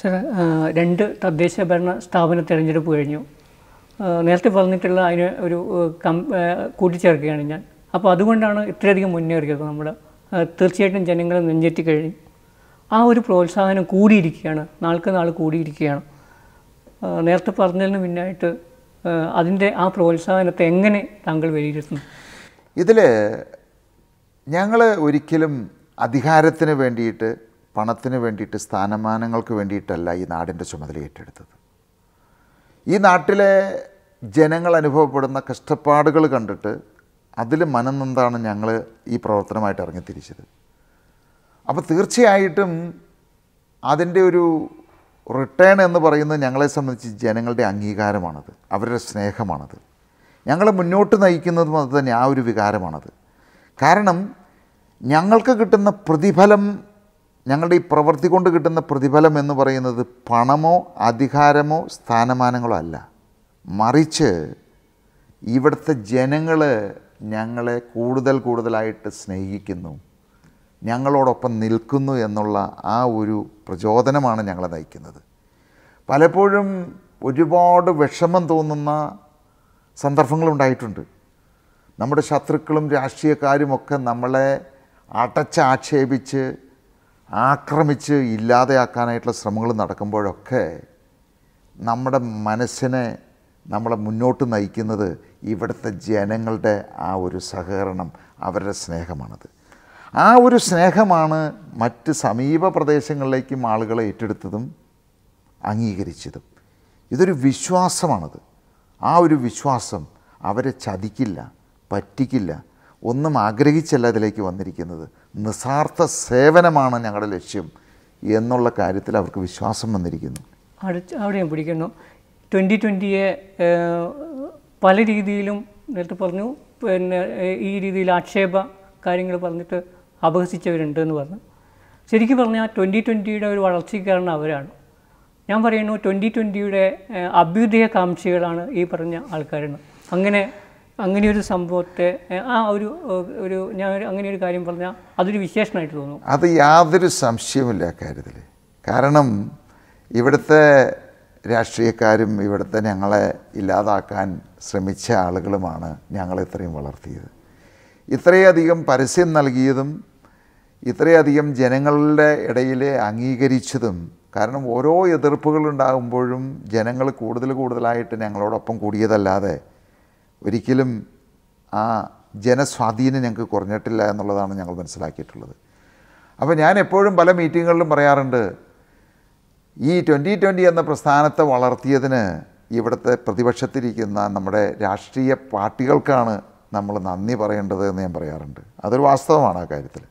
sir രണ്ട് തദ്ദേശ ഭരണ സ്ഥാപന തിരഞ്ഞെടുപ്പ് കഴിഞ്ഞു നേരത്തെ പറഞ്ഞിട്ടുള്ള അതിന് ഒരു കം കൂട്ടിച്ചേർക്കുകയാണ് ഞാൻ അപ്പോൾ അതുകൊണ്ടാണ് ഇത്രയധികം മുന്നേറിയത് നമ്മുടെ തീർച്ചയായിട്ടും ജനങ്ങളെ നെഞ്ചേറ്റി കഴിഞ്ഞു ആ ഒരു പ്രോത്സാഹനം കൂടിയിരിക്കുകയാണ് നാൾക്ക് നാൾ കൂടിയിരിക്കുകയാണ് നേരത്തെ പറഞ്ഞതിന് മുന്നായിട്ട് അതിൻ്റെ ആ പ്രോത്സാഹനത്തെ എങ്ങനെ താങ്കൾ വിലയിരുത്തുന്നു ഇതിൽ ഞങ്ങൾ ഒരിക്കലും അധികാരത്തിന് വേണ്ടിയിട്ട് പണത്തിന് വേണ്ടിയിട്ട് സ്ഥാനമാനങ്ങൾക്ക് വേണ്ടിയിട്ടല്ല ഈ നാടിൻ്റെ ചുമതല ഏറ്റെടുത്തത് ഈ നാട്ടിലെ ജനങ്ങൾ അനുഭവപ്പെടുന്ന കഷ്ടപ്പാടുകൾ കണ്ടിട്ട് അതിൽ മനംനൊന്താണ് ഞങ്ങൾ ഈ പ്രവർത്തനമായിട്ട് ഇറങ്ങിത്തിരിച്ചത് അപ്പോൾ തീർച്ചയായിട്ടും അതിൻ്റെ ഒരു റിട്ടേൺ എന്ന് പറയുന്നത് ഞങ്ങളെ സംബന്ധിച്ച് ജനങ്ങളുടെ അംഗീകാരമാണത് അവരുടെ സ്നേഹമാണത് ഞങ്ങളെ മുന്നോട്ട് നയിക്കുന്നതും അത് തന്നെ ആ ഒരു വികാരമാണത് കാരണം ഞങ്ങൾക്ക് കിട്ടുന്ന പ്രതിഫലം ഞങ്ങളുടെ ഈ പ്രവൃത്തി കൊണ്ട് കിട്ടുന്ന പ്രതിഫലം എന്ന് പറയുന്നത് പണമോ അധികാരമോ സ്ഥാനമാനങ്ങളോ അല്ല മറിച്ച് ഇവിടുത്തെ ജനങ്ങൾ ഞങ്ങളെ കൂടുതൽ കൂടുതലായിട്ട് സ്നേഹിക്കുന്നു ഞങ്ങളോടൊപ്പം നിൽക്കുന്നു എന്നുള്ള ആ ഒരു പ്രചോദനമാണ് ഞങ്ങളെ നയിക്കുന്നത് പലപ്പോഴും ഒരുപാട് വിഷമം തോന്നുന്ന സന്ദർഭങ്ങളുണ്ടായിട്ടുണ്ട് നമ്മുടെ ശത്രുക്കളും രാഷ്ട്രീയക്കാരുമൊക്കെ നമ്മളെ അടച്ചാക്ഷേപിച്ച് ആക്രമിച്ച് ഇല്ലാതെയാക്കാനായിട്ടുള്ള ശ്രമങ്ങൾ നടക്കുമ്പോഴൊക്കെ നമ്മുടെ മനസ്സിനെ നമ്മളെ മുന്നോട്ട് നയിക്കുന്നത് ഇവിടുത്തെ ജനങ്ങളുടെ ആ ഒരു സഹകരണം അവരുടെ സ്നേഹമാണത് ആ ഒരു സ്നേഹമാണ് മറ്റ് സമീപ പ്രദേശങ്ങളിലേക്കും ആളുകളെ ഏറ്റെടുത്തതും അംഗീകരിച്ചതും ഇതൊരു വിശ്വാസമാണത് ആ ഒരു വിശ്വാസം അവരെ ചതിക്കില്ല പറ്റിക്കില്ല ഒന്നും ആഗ്രഹിച്ചല്ല അതിലേക്ക് വന്നിരിക്കുന്നത് നിസ്വാർത്ഥ സേവനമാണ് ഞങ്ങളുടെ ലക്ഷ്യം എന്നുള്ള കാര്യത്തിൽ അവർക്ക് വിശ്വാസം വന്നിരിക്കുന്നു അടുത്ത് അവിടെ ഞാൻ പിടിക്കുന്നു ട്വൻ്റി ട്വൻ്റിയെ പല രീതിയിലും നേരത്തെ പറഞ്ഞു പിന്നെ ഈ രീതിയിൽ ആക്ഷേപ കാര്യങ്ങൾ പറഞ്ഞിട്ട് അപഹസിച്ചവരുണ്ട് എന്ന് പറഞ്ഞു ശരിക്കും പറഞ്ഞാൽ ട്വൻ്റി ട്വൻ്റിയുടെ ഒരു വളർച്ചയ്ക്ക് കാരണം അവരാണ് ഞാൻ പറയുന്നു ട്വൻ്റി ട്വൻ്റിയുടെ അഭ്യുദയകാംക്ഷികളാണ് ഈ പറഞ്ഞ ആൾക്കാരാണ് അങ്ങനെ അങ്ങനെയൊരു സംഭവത്തെ ആ ഒരു ഒരു ഞാൻ അങ്ങനെ ഒരു കാര്യം പറഞ്ഞാൽ അതൊരു വിശേഷണമായിട്ട് തോന്നുന്നു അത് യാതൊരു സംശയമില്ല കാര്യത്തിൽ കാരണം ഇവിടുത്തെ രാഷ്ട്രീയക്കാരും ഇവിടുത്തെ ഞങ്ങളെ ഇല്ലാതാക്കാൻ ശ്രമിച്ച ആളുകളുമാണ് ഞങ്ങൾ ഇത്രയും വളർത്തിയത് ഇത്രയധികം പരസ്യം നൽകിയതും ഇത്രയധികം ജനങ്ങളുടെ ഇടയിൽ അംഗീകരിച്ചതും കാരണം ഓരോ എതിർപ്പുകളുണ്ടാകുമ്പോഴും ജനങ്ങൾ കൂടുതൽ കൂടുതലായിട്ട് ഞങ്ങളോടൊപ്പം കൂടിയതല്ലാതെ ഒരിക്കലും ആ ജനസ്വാധീനം ഞങ്ങൾക്ക് കുറഞ്ഞിട്ടില്ല എന്നുള്ളതാണ് ഞങ്ങൾ മനസ്സിലാക്കിയിട്ടുള്ളത് അപ്പോൾ ഞാൻ എപ്പോഴും പല മീറ്റിങ്ങുകളിലും പറയാറുണ്ട് ഈ ട്വൻ്റി ട്വൻ്റി എന്ന പ്രസ്ഥാനത്തെ വളർത്തിയതിന് ഇവിടുത്തെ പ്രതിപക്ഷത്തിരിക്കുന്ന നമ്മുടെ രാഷ്ട്രീയ പാർട്ടികൾക്കാണ് നമ്മൾ നന്ദി പറയേണ്ടത് എന്ന് ഞാൻ പറയാറുണ്ട് അതൊരു വാസ്തവമാണ് ആ കാര്യത്തിൽ